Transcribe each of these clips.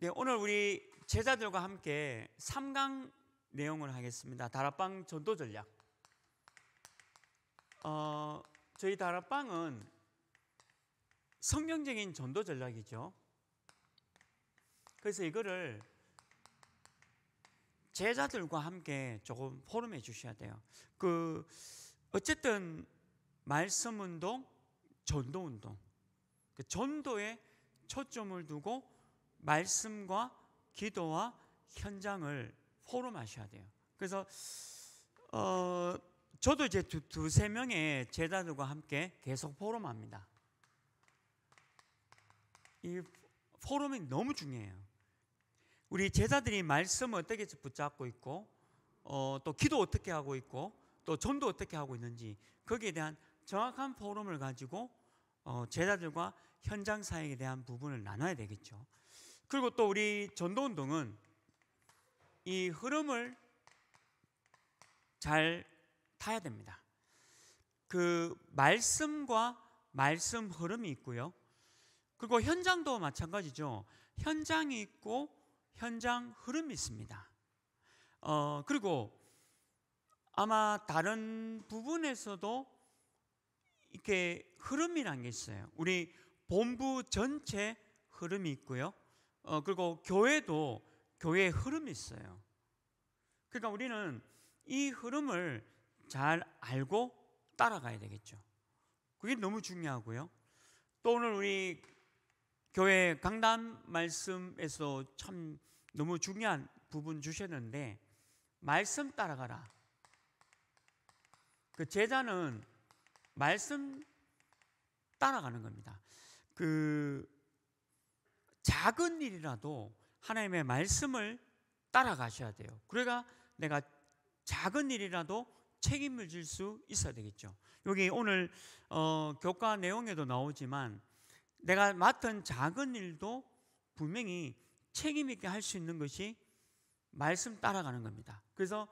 네, 오늘 우리 제자들과 함께 3강 내용을 하겠습니다. 다락방 전도 전략. 어, 저희 다락방은 성경적인 전도 전략이죠. 그래서 이거를 제자들과 함께 조금 포럼해 주셔야 돼요. 그 어쨌든 말씀 운동, 전도 운동. 그 전도에 초점을 두고 말씀과 기도와 현장을 포럼하셔야 돼요. 그래서 어, 저도 이제 두, 두세 명의 제자들과 함께 계속 포럼합니다. 이 포럼이 너무 중요해요. 우리 제자들이 말씀을 어떻게 붙잡고 있고 어, 또 기도 어떻게 하고 있고 또 전도 어떻게 하고 있는지 거기에 대한 정확한 포럼을 가지고 어, 제자들과 현장 사역에 대한 부분을 나눠야 되겠죠. 그리고 또 우리 전도운동은 이 흐름을 잘 타야 됩니다. 그 말씀과 말씀 흐름이 있고요. 그리고 현장도 마찬가지죠. 현장이 있고 현장 흐름이 있습니다. 어, 그리고 아마 다른 부분에서도 이렇게 흐름이란 게 있어요. 우리 본부 전체 흐름이 있고요. 어, 그리고 교회도 교회의 흐름이 있어요. 그러니까 우리는 이 흐름을 잘 알고 따라가야 되겠죠. 그게 너무 중요하고요. 또 오늘 우리 교회 강단 말씀에서 참 너무 중요한 부분 주셨는데 말씀 따라가라. 그 제자는 말씀 따라가는 겁니다. 그 작은 일이라도 하나님의 말씀을 따라가셔야 돼요. 그래가 그러니까 내가 작은 일이라도 책임을 질 수 있어야 되겠죠. 여기 오늘 어, 교과 내용에도 나오지만 내가 맡은 작은 일도 분명히 책임 있게 할 수 있는 것이 말씀 따라가는 겁니다. 그래서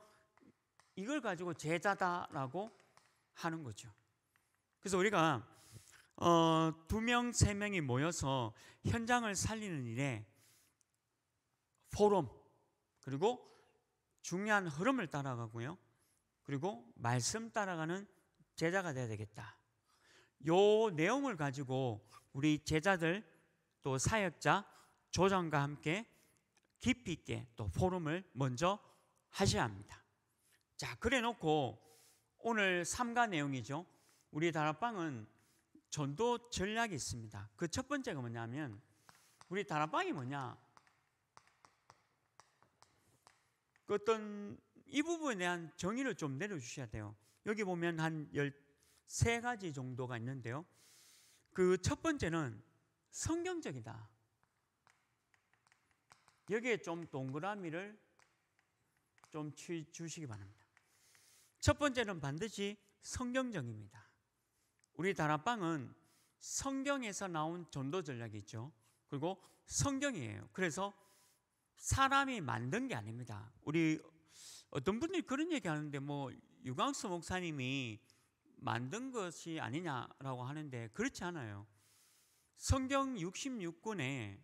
이걸 가지고 제자다라고 하는 거죠. 그래서 우리가 어, 두 명, 세 명이 모여서 현장을 살리는 일에 포럼 그리고 중요한 흐름을 따라가고요. 그리고 말씀 따라가는 제자가 되어야 되겠다. 요 내용을 가지고 우리 제자들 또 사역자 조장과 함께 깊이 있게 또 포럼을 먼저 하셔야 합니다. 자, 그래 놓고 오늘 3가 내용이죠. 우리 다락방은 전도 전략이 있습니다. 그 첫 번째가 뭐냐면 우리 다락방이 뭐냐? 그 어떤 이 부분에 대한 정의를 좀 내려주셔야 돼요. 여기 보면 한 13가지 정도가 있는데요. 그 첫 번째는 성경적이다. 여기에 좀 동그라미를 좀 주시기 바랍니다. 첫 번째는 반드시 성경적입니다. 우리 다락방은 성경에서 나온 전도 전략이 죠 그리고 성경이에요. 그래서 사람이 만든 게 아닙니다. 우리 어떤 분들이 그런 얘기 하는데 뭐 유광수 목사님이 만든 것이 아니냐라고 하는데 그렇지 않아요. 성경 66권에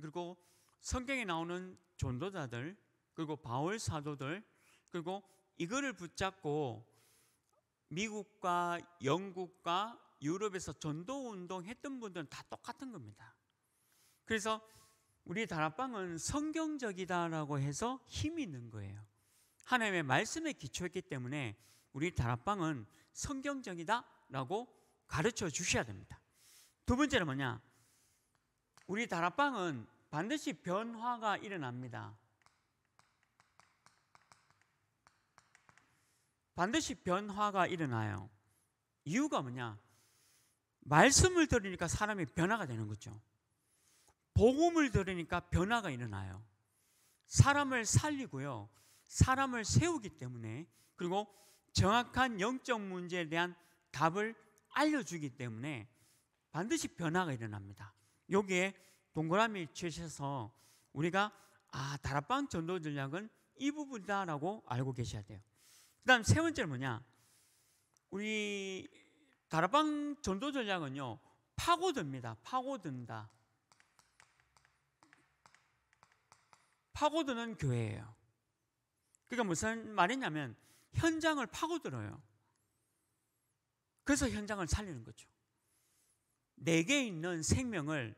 그리고 성경에 나오는 전도자들 그리고 바울 사도들 그리고 이거를 붙잡고 미국과 영국과 유럽에서 전도 운동했던 분들은 다 똑같은 겁니다. 그래서 우리 다락방은 성경적이다라고 해서 힘이 있는 거예요. 하나님의 말씀에 기초했기 때문에 우리 다락방은 성경적이다라고 가르쳐 주셔야 됩니다. 두 번째는 뭐냐? 우리 다락방은 반드시 변화가 일어납니다. 반드시 변화가 일어나요. 이유가 뭐냐? 말씀을 들으니까 사람이 변화가 되는 거죠. 복음을 들으니까 변화가 일어나요. 사람을 살리고요. 사람을 세우기 때문에 그리고 정확한 영적 문제에 대한 답을 알려주기 때문에 반드시 변화가 일어납니다. 여기에 동그라미 치셔서 우리가 아 다락방 전도 전략은 이 부분이다라고 알고 계셔야 돼요. 그다음 세 번째는 뭐냐? 우리 다락방 전도 전략은요. 파고듭니다. 파고든다. 파고드는 교회예요. 그러니까 무슨 말이냐면 현장을 파고들어요. 그래서 현장을 살리는 거죠. 내게 있는 생명을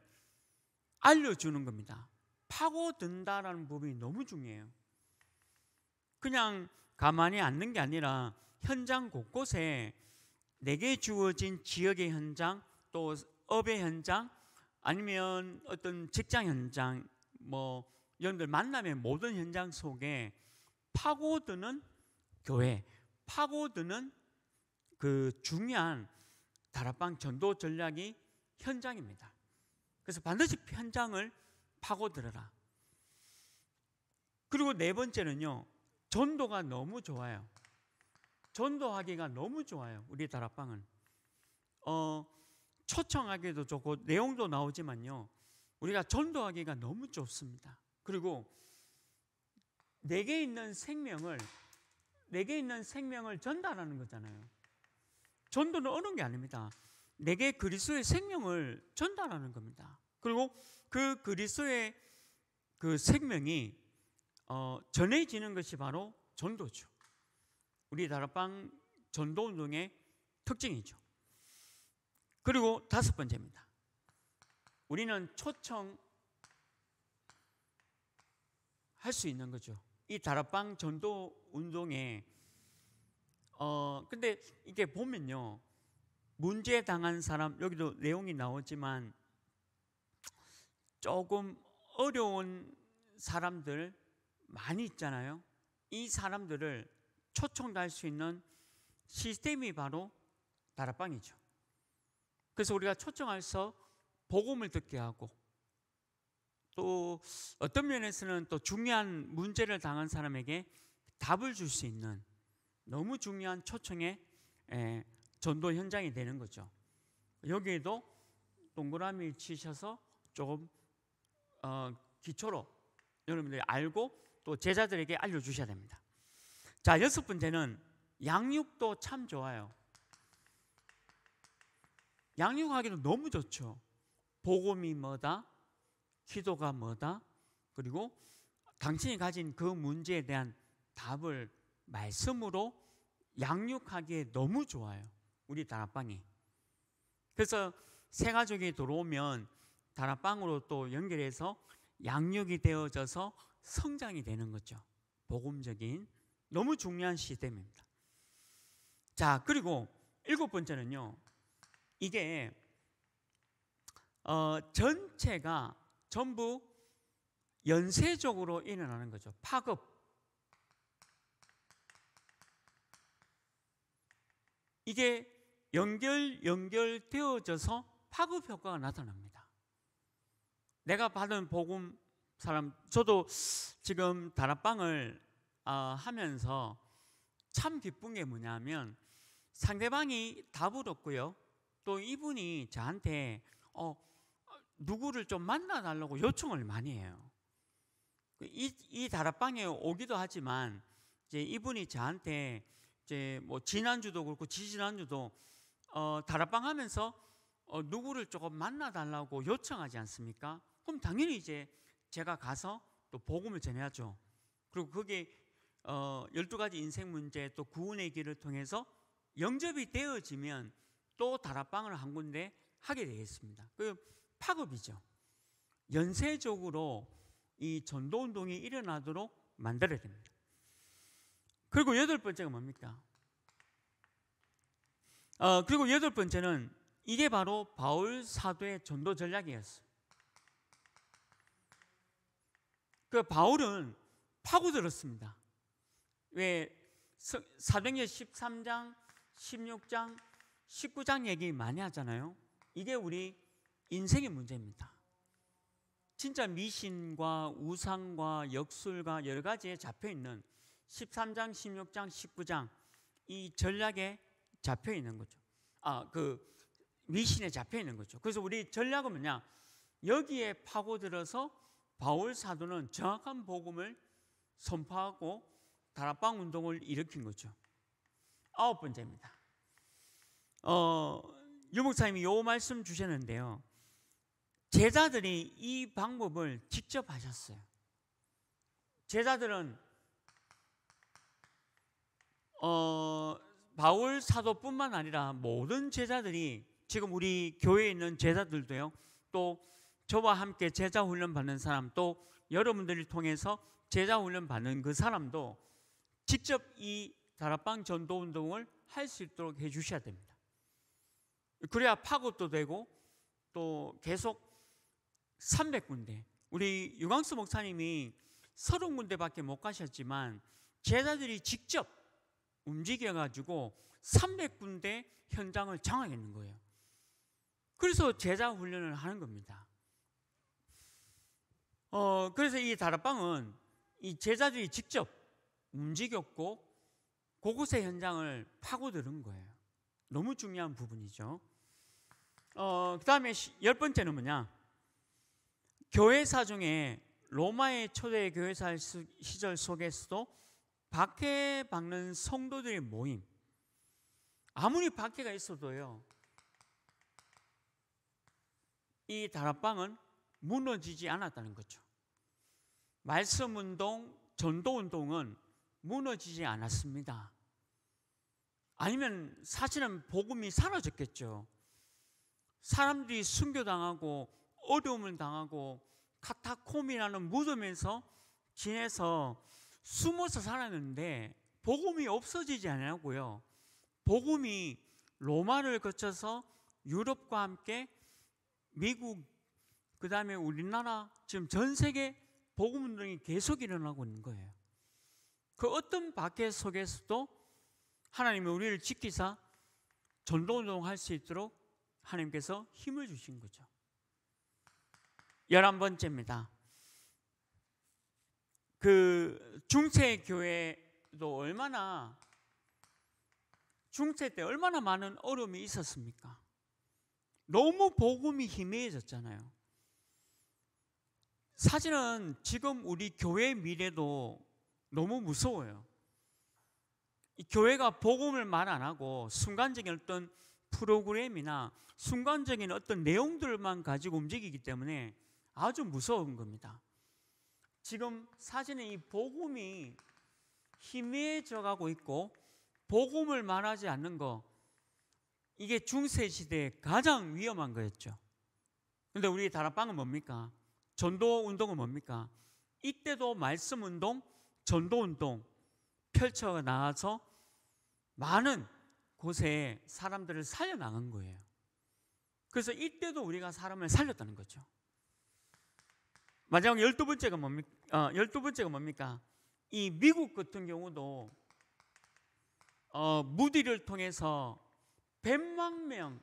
알려주는 겁니다. 파고든다라는 부분이 너무 중요해요. 그냥 가만히 앉는 게 아니라 현장 곳곳에 내게 주어진 지역의 현장 또 업의 현장 아니면 어떤 직장 현장 뭐 여러분들 만남의 모든 현장 속에 파고드는 교회 파고드는 그 중요한 다락방 전도 전략이 현장입니다. 그래서 반드시 현장을 파고들어라. 그리고 네 번째는요. 전도가 너무 좋아요. 전도하기가 너무 좋아요. 우리 다락방은. 어, 초청하기도 좋고 내용도 나오지만요. 우리가 전도하기가 너무 좋습니다. 그리고 내게 있는 생명을 내게 있는 생명을 전달하는 거잖아요. 전도는 어느 게 아닙니다. 내게 그리스의 생명을 전달하는 겁니다. 그리고 그그리스의그 생명이 어, 전해지는 것이 바로 전도죠. 우리나라 빵 전도 운동의 특징이죠. 그리고 다섯 번째입니다. 우리는 초청 할 수 있는 거죠. 이 다락방 전도 운동에 어 근데 이게 보면요 문제 당한 사람 여기도 내용이 나오지만 조금 어려운 사람들 많이 있잖아요. 이 사람들을 초청할 수 있는 시스템이 바로 다락방이죠. 그래서 우리가 초청해서 복음을 듣게 하고 또 어떤 면에서는 또 중요한 문제를 당한 사람에게 답을 줄 수 있는 너무 중요한 초청의 전도 현장이 되는 거죠. 여기에도 동그라미 치셔서 조금 어, 기초로 여러분들이 알고 또 제자들에게 알려주셔야 됩니다. 자, 여섯 번째는 양육도 참 좋아요. 양육하기도 너무 좋죠. 복음이 뭐다? 기도가 뭐다? 그리고 당신이 가진 그 문제에 대한 답을 말씀으로 양육하기에 너무 좋아요. 우리 다락방이. 그래서 새 가족이 들어오면 다락방으로 또 연결해서 양육이 되어져서 성장이 되는 거죠. 복음적인 너무 중요한 시스템입니다. 자, 그리고 일곱 번째는요. 이게 어, 전체가 전부 연쇄적으로 일어나는 거죠. 파급. 이게 연결 연결되어져서 파급 효과가 나타납니다. 내가 받은 복음 사람 저도 지금 다락방을 어, 하면서 참 기쁜 게 뭐냐면 상대방이 답을 얻고요. 또 이분이 저한테 어, 누구를 좀 만나달라고 요청을 많이 해요. 이, 이 다락방에 오기도 하지만 이제 이분이 저한테 이제 뭐 지난주도 그렇고 지지난주도 어, 다락방 하면서 어, 누구를 조금 만나달라고 요청하지 않습니까? 그럼 당연히 이제 제가 가서 또 복음을 전해야죠. 그리고 거기 어, 12가지 인생 문제 또 구원의 길을 통해서 영접이 되어지면 또 다락방을 한 군데 하게 되겠습니다. 그 파급이죠. 연쇄적으로 이 전도 운동이 일어나도록 만들어야 됩니다. 그리고 여덟 번째가 뭡니까? 어, 그리고 여덟 번째는 이게 바로 바울 사도의 전도 전략이었어요. 그 바울은 파고들었습니다. 왜 사도행전 13장, 16장, 19장 얘기 많이 하잖아요. 이게 우리 인생의 문제입니다. 진짜 미신과 우상과 역술과 여러 가지에 잡혀 있는 13장, 16장, 19장 이 전략에 잡혀 있는 거죠. 아, 그 미신에 잡혀 있는 거죠. 그래서 우리 전략은 뭐냐? 여기에 파고들어서 바울 사도는 정확한 복음을 선포하고 다락방 운동을 일으킨 거죠. 아홉 번째입니다. 어, 유목사님이 요 말씀 주셨는데요. 제자들이 이 방법을 직접 하셨어요. 제자들은 어, 바울 사도뿐만 아니라 모든 제자들이 지금 우리 교회에 있는 제자들도요. 또 저와 함께 제자 훈련 받는 사람 도 여러분들을 통해서 제자 훈련 받는 그 사람도 직접 이 다락방 전도 운동을 할 수 있도록 해 주셔야 됩니다. 그래야 파급도 되고 또 계속 300군데 우리 유광수 목사님이 30군데밖에 못 가셨지만 제자들이 직접 움직여 가지고 300군데 현장을 장악했는 거예요. 그래서 제자 훈련을 하는 겁니다. 어, 그래서 이 다락방은 이 제자들이 직접 움직였고 그곳의 현장을 파고드는 거예요. 너무 중요한 부분이죠. 어, 그 다음에 열 번째는 뭐냐? 교회사 중에 로마의 초대 교회사 시절 속에서도 박해 박는 성도들의 모임. 아무리 박해가 있어도요. 이 다락방은 무너지지 않았다는 거죠. 말씀 운동, 전도 운동은 무너지지 않았습니다. 아니면 사실은 복음이 사라졌겠죠. 사람들이 순교당하고 어려움을 당하고 카타콤이라는 무덤에서 지내서 숨어서 살았는데 복음이 없어지지 않냐고요. 복음이 로마를 거쳐서 유럽과 함께 미국 그다음에 우리나라 지금 전 세계 복음 운동이 계속 일어나고 있는 거예요. 그 어떤 밖에 속에서도 하나님이 우리를 지키사 전도 운동할 수 있도록 하나님께서 힘을 주신 거죠. 열한 번째입니다. 그 중세 교회도 얼마나 중세 때 얼마나 많은 어려움이 있었습니까? 너무 복음이 희미해졌잖아요. 사실은 지금 우리 교회의 미래도 너무 무서워요. 교회가 복음을 말 안 하고 순간적인 어떤 프로그램이나 순간적인 어떤 내용들만 가지고 움직이기 때문에 아주 무서운 겁니다. 지금 사실은 이 복음이 희미해져 가고 있고 복음을 말하지 않는 거 이게 중세 시대에 가장 위험한 거였죠. 근데 우리 다락방은 뭡니까? 전도 운동은 뭡니까? 이때도 말씀 운동, 전도 운동 펼쳐 나가서 많은 곳에 사람들을 살려 나간 거예요. 그래서 이때도 우리가 사람을 살렸다는 거죠. 마지막 열두 번째가 뭡니까? 어, 열두 번째가 뭡니까? 이 미국 같은 경우도 어, 무디를 통해서 100만 명,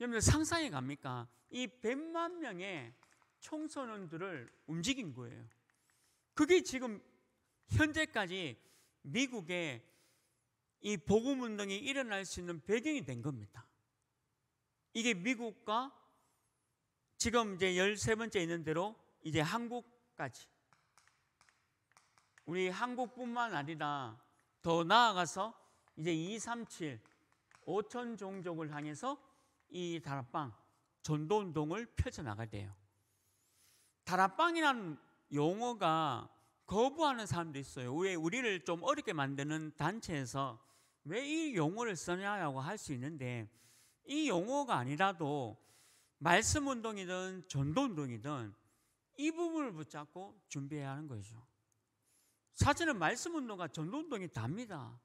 여러분 상상해 갑니까? 이 100만 명의 청소년들을 움직인 거예요. 그게 지금 현재까지 미국의 이 복음 운동이 일어날 수 있는 배경이 된 겁니다. 이게 미국과 지금 이제 13번째 있는 대로 이제 한국까지 우리 한국뿐만 아니라 더 나아가서 이제 237 5천 종족을 향해서 이 다락방 전도 운동을 펼쳐 나가야 돼요. 다락방이라는 용어가 거부하는 사람도 있어요. 왜 우리를 좀 어렵게 만드는 단체에서 왜 이 용어를 쓰냐고할 수 있는데 이 용어가 아니라도 말씀 운동이든 전도 운동이든 이 부분을 붙잡고 준비해야 하는 거죠. 사실은 말씀 운동과 전도 운동이 답니다.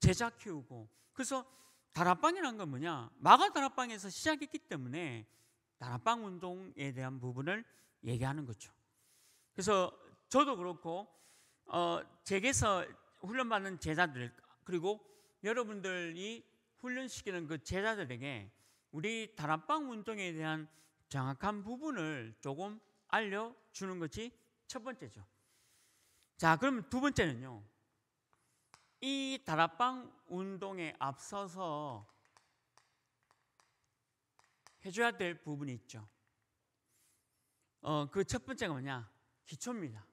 제자 키우고 그래서 다락방이란 건 뭐냐 마가 다락방에서 시작했기 때문에 다락방 운동에 대한 부분을 얘기하는 거죠. 그래서 저도 그렇고 어, 제게서 훈련받는 제자들 그리고 여러분들이 훈련시키는 그 제자들에게 우리 다락방 운동에 대한 정확한 부분을 조금 알려주는 것이 첫 번째죠. 자, 그럼 두 번째는요. 이 다락방 운동에 앞서서 해줘야 될 부분이 있죠. 어, 그 첫 번째가 뭐냐? 기초입니다.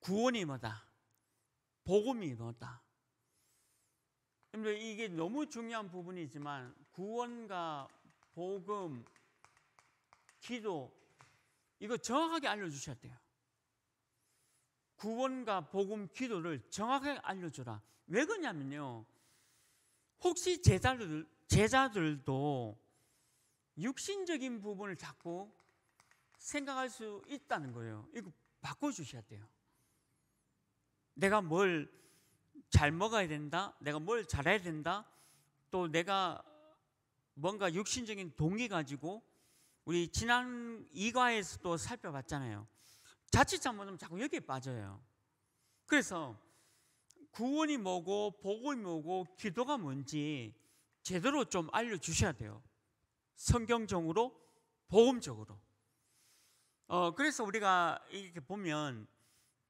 구원이 뭐다? 복음이 뭐다? 이게 너무 중요한 부분이지만 구원과 복음, 기도 이거 정확하게 알려주셔야 돼요. 구원과 복음, 기도를 정확하게 알려줘라. 왜 그러냐면요. 혹시 제자들, 제자들도 육신적인 부분을 자꾸 생각할 수 있다는 거예요. 이거 바꿔주셔야 돼요. 내가 뭘 잘 먹어야 된다, 내가 뭘 잘해야 된다, 또 내가 뭔가 육신적인 동기 가지고 우리 지난 이과에서도 살펴봤잖아요. 자칫 잘못하면 자꾸 여기에 빠져요. 그래서 구원이 뭐고 복음이 뭐고 기도가 뭔지 제대로 좀 알려주셔야 돼요. 성경적으로 보험적으로 어, 그래서 우리가 이렇게 보면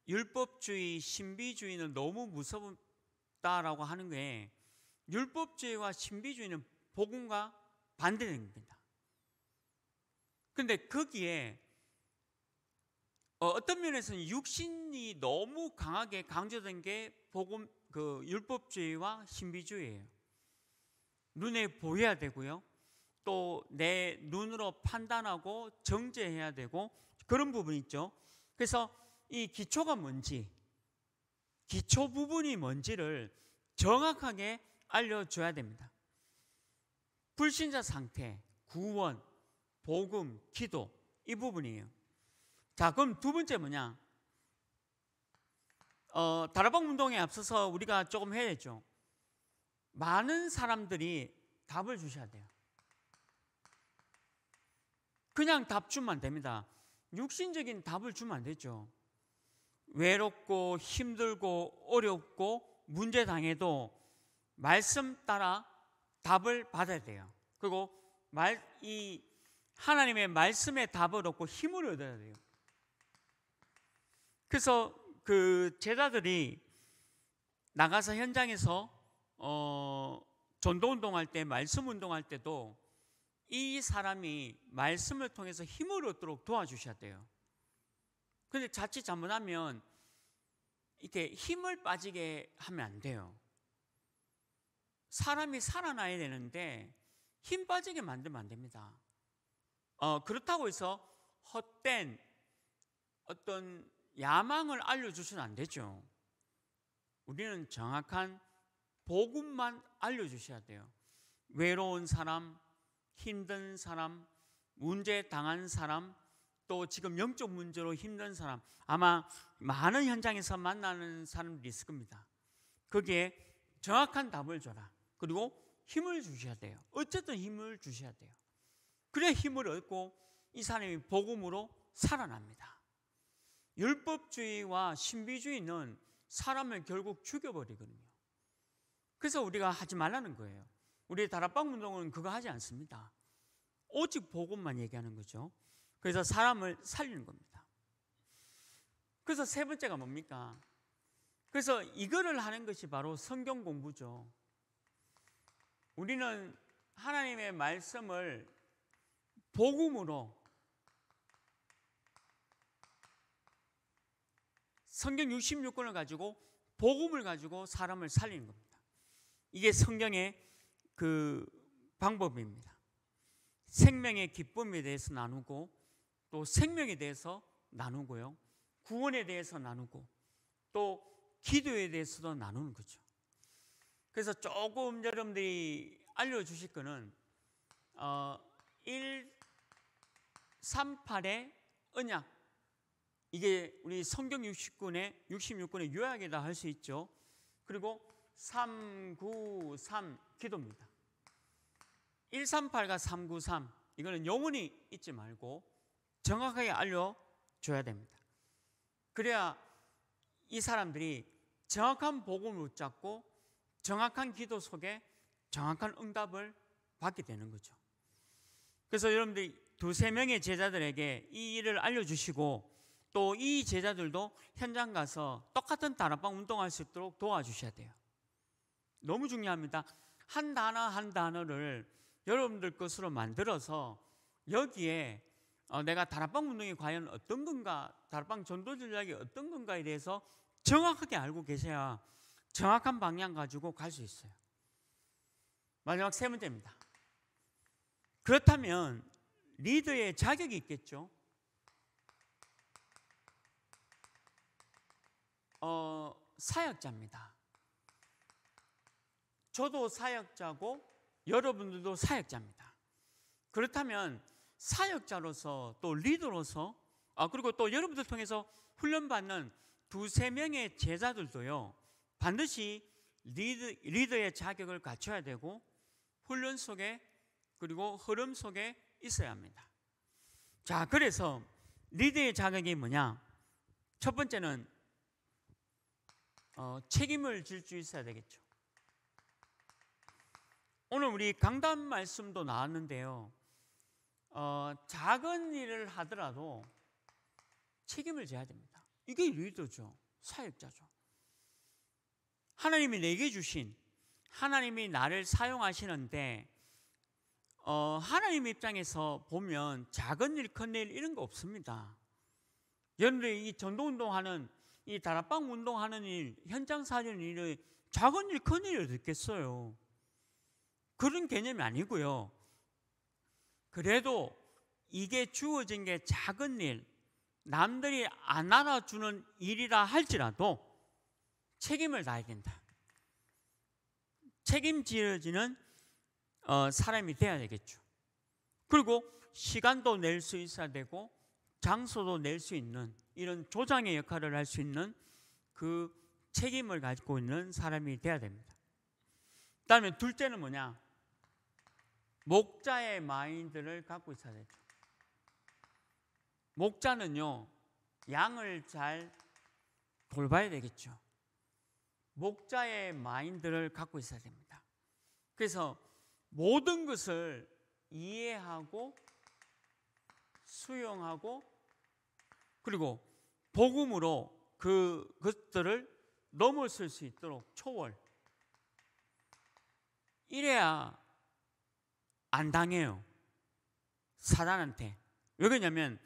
율법주의, 신비주의는 너무 무섭다라고 하는 게 율법주의와 신비주의는 복음과 반대된겁니다 근데 거기에 어, 떤 면에서는 육신이 너무 강하게 강조된 게 복음 그 율법주의와 신비주의예요. 눈에 보여야 되고요. 또내 눈으로 판단하고 정제해야 되고 그런 부분이 있죠. 그래서 이 기초가 뭔지, 기초 부분이 뭔지를 정확하게 알려줘야 됩니다. 불신자 상태, 구원, 복음, 기도 이 부분이에요. 자, 그럼 두 번째 뭐냐? 어, 다라방 운동에 앞서서 우리가 조금 해야 죠 많은 사람들이 답을 주셔야 돼요. 그냥 답 주면 안 됩니다. 육신적인 답을 주면 안 되죠. 외롭고 힘들고 어렵고 문제 당해도 말씀 따라 답을 받아야 돼요. 그리고 말, 이 하나님의 말씀의 답을 얻고 힘을 얻어야 돼요. 그래서 그 제자들이 나가서 현장에서 어, 전도 운동할 때, 말씀 운동할 때도 이 사람이 말씀을 통해서 힘을 얻도록 도와주셔야 돼요. 근데 자칫 잘못하면 이렇게 힘을 빠지게 하면 안 돼요. 사람이 살아나야 되는데 힘 빠지게 만들면 안 됩니다. 어, 그렇다고 해서 헛된 어떤 야망을 알려주시면 안 되죠. 우리는 정확한 복음만 알려주셔야 돼요. 외로운 사람, 힘든 사람, 문제 당한 사람, 또 지금 영적 문제로 힘든 사람, 아마 많은 현장에서 만나는 사람들이 있을 겁니다. 거기에 정확한 답을 줘라. 그리고 힘을 주셔야 돼요. 어쨌든 힘을 주셔야 돼요. 그래 힘을 얻고 이 사람이 복음으로 살아납니다. 율법주의와 신비주의는 사람을 결국 죽여버리거든요. 그래서 우리가 하지 말라는 거예요. 우리 다락방 운동은 그거 하지 않습니다. 오직 복음만 얘기하는 거죠. 그래서 사람을 살리는 겁니다. 그래서 세 번째가 뭡니까? 그래서 이거를 하는 것이 바로 성경 공부죠. 우리는 하나님의 말씀을 복음으로 성경 66권을 가지고 복음을 가지고 사람을 살리는 겁니다. 이게 성경의 그 방법입니다. 생명의 기쁨에 대해서 나누고 또 생명에 대해서 나누고요. 구원에 대해서 나누고 또 기도에 대해서도 나누는 거죠. 그래서 조금 여러분들이 알려주실 거는 어, 1, 3, 8의 언약 이게 우리 성경 69권에 66권의 요약이다 할 수 있죠. 그리고 393 기도입니다. 138과 393 이거는 영원히 잊지 말고 정확하게 알려줘야 됩니다. 그래야 이 사람들이 정확한 복음을 붙잡고 정확한 기도 속에 정확한 응답을 받게 되는 거죠. 그래서 여러분들이 두세 명의 제자들에게 이 일을 알려주시고 또 이 제자들도 현장 가서 똑같은 단합방 운동할 수 있도록 도와주셔야 돼요. 너무 중요합니다. 한 단어 한 단어를 여러분들 것으로 만들어서 여기에 어, 내가 다락방 운동이 과연 어떤 건가, 다락방 전도 전략이 어떤 건가에 대해서 정확하게 알고 계셔야 정확한 방향 가지고 갈 수 있어요. 마지막 세 번째입니다. 그렇다면 리더의 자격이 있겠죠? 어, 사역자입니다. 저도 사역자고 여러분들도 사역자입니다. 그렇다면 사역자로서 또 리더로서 아 그리고 또 여러분들 통해서 훈련받는 두세 명의 제자들도요 반드시 리드, 리더의 자격을 갖춰야 되고 훈련 속에 그리고 흐름 속에 있어야 합니다. 자 그래서 리더의 자격이 뭐냐? 첫 번째는 어, 책임을 질 수 있어야 되겠죠. 오늘 우리 강단 말씀도 나왔는데요. 어, 작은 일을 하더라도 책임을 져야 됩니다. 이게 리더죠. 사역자죠. 하나님이 내게 주신 하나님이 나를 사용하시는데 어, 하나님 입장에서 보면 작은 일, 큰 일 이런 거 없습니다. 여러들이이 전도운동하는 이 다락방 운동하는 일, 현장 사는 일이 작은 일, 큰 일이 어겠어요 그런 개념이 아니고요. 그래도 이게 주어진 게 작은 일, 남들이 안 알아주는 일이라 할지라도 책임을 다해야 된다. 책임지어지는 어, 사람이 돼야 되겠죠. 그리고 시간도 낼 수 있어야 되고 장소도 낼 수 있는 이런 조장의 역할을 할 수 있는 그 책임을 가지고 있는 사람이 돼야 됩니다. 그다음에 둘째는 뭐냐? 목자의 마인드를 갖고 있어야 돼요. 목자는요, 양을 잘 돌봐야 되겠죠. 목자의 마인드를 갖고 있어야 됩니다. 그래서 모든 것을 이해하고 수용하고 그리고 복음으로 그 것들을 넘어설 수 있도록 초월. 이래야 안 당해요. 사단한테. 왜 그러냐면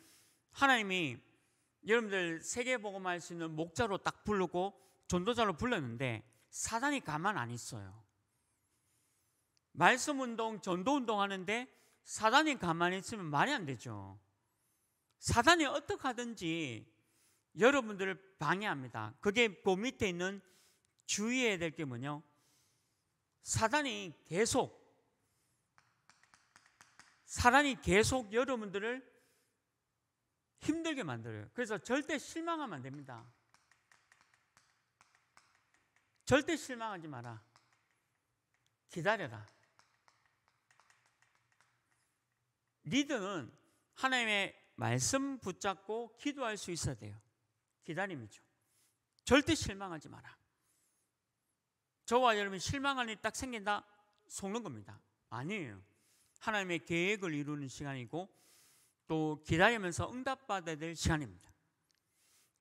하나님이 여러분들 세계 복음할 수 있는 목자로 딱 부르고 전도자로 불렀는데 사단이 가만 안 있어요. 말씀 운동, 전도 운동 하는데 사단이 가만히 있으면 말이 안 되죠. 사단이 어떻게 하든지 여러분들을 방해합니다. 그게 그 밑에 있는 주의해야 될 게 뭐냐? 사단이 계속 사람이 계속 여러분들을 힘들게 만들어요. 그래서 절대 실망하면 안 됩니다. 절대 실망하지 마라. 기다려라. 리더는 하나님의 말씀 붙잡고 기도할 수 있어야 돼요. 기다림이죠. 절대 실망하지 마라. 저와 여러분 실망할 일딱 생긴다 속는 겁니다. 아니에요. 하나님의 계획을 이루는 시간이고 또 기다리면서 응답받아야 될 시간입니다.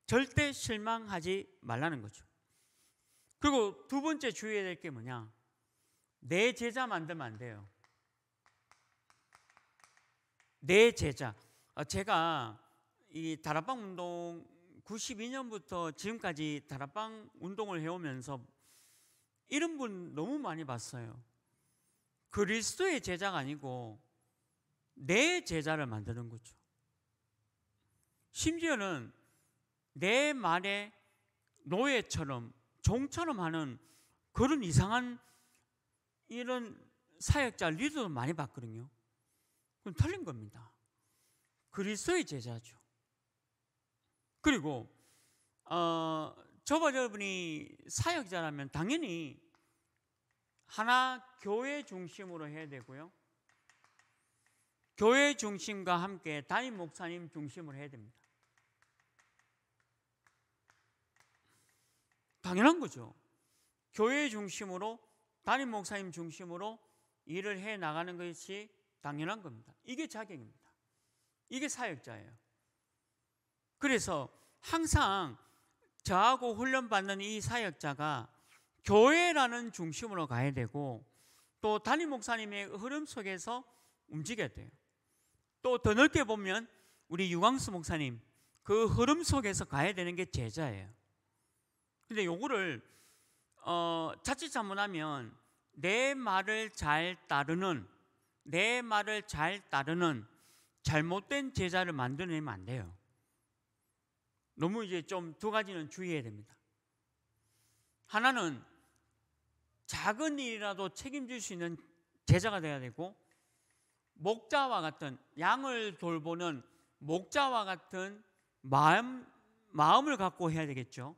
절대 실망하지 말라는 거죠. 그리고 두 번째 주의해야 될 게 뭐냐? 내 제자 만들면 안 돼요. 내 제자. 어, 제가 이 다락방 운동 92년부터 지금까지 다락방 운동을 해오면서 이런 분 너무 많이 봤어요. 그리스도의 제자가 아니고 내 제자를 만드는 거죠. 심지어는 내 말에 노예처럼 종처럼 하는 그런 이상한 이런 사역자 리더도 많이 봤거든요. 그럼 틀린 겁니다. 그리스도의 제자죠. 그리고 어, 저와 여러분이 사역자라면 당연히 하나 교회 중심으로 해야 되고요. 교회 중심과 함께 담임 목사님 중심으로 해야 됩니다. 당연한 거죠. 교회 중심으로 담임 목사님 중심으로 일을 해 나가는 것이 당연한 겁니다. 이게 자격입니다. 이게 사역자예요. 그래서 항상 저하고 훈련받는 이 사역자가 교회라는 중심으로 가야 되고 또 담임 목사님의 흐름 속에서 움직여야 돼요. 또 더 넓게 보면 우리 유광수 목사님 그 흐름 속에서 가야 되는 게 제자예요. 근데 요거를 어, 자칫 잘못하면 내 말을 잘 따르는 내 말을 잘 따르는 잘못된 제자를 만들어내면 안 돼요. 너무 이제 좀 두 가지는 주의해야 됩니다. 하나는 작은 일이라도 책임질 수 있는 제자가 되어야 되고 목자와 같은 양을 돌보는 목자와 같은 마음 마음을 갖고 해야 되겠죠.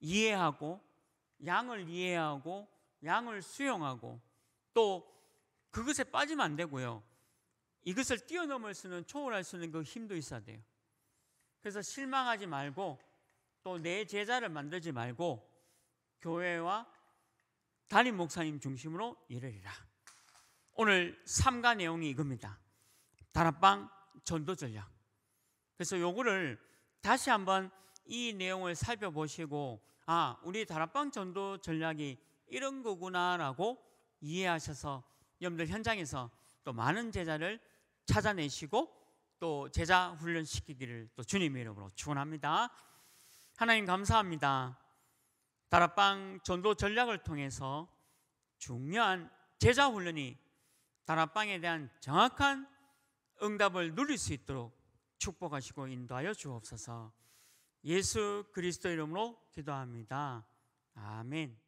이해하고 양을 이해하고 양을 수용하고 또 그것에 빠지면 안 되고요. 이것을 뛰어넘을 수는 초월할 수 있는 그 힘도 있어야 돼요. 그래서 실망하지 말고 또 내 제자를 만들지 말고 교회와 담임 목사님 중심으로 일을 해라. 오늘 3가 내용이 이겁니다. 다락방 전도 전략. 그래서 요거를 다시 한번 이 내용을 살펴보시고 아, 우리 다락방 전도 전략이 이런 거구나라고 이해하셔서 여러분들 현장에서 또 많은 제자를 찾아내시고 또 제자 훈련시키기를 또 주님의 이름으로 축원합니다. 하나님 감사합니다. 다락방 전도 전략을 통해서 중요한 제자 훈련이 다락방에 대한 정확한 응답을 누릴 수 있도록 축복하시고 인도하여 주옵소서. 예수 그리스도 이름으로 기도합니다. 아멘.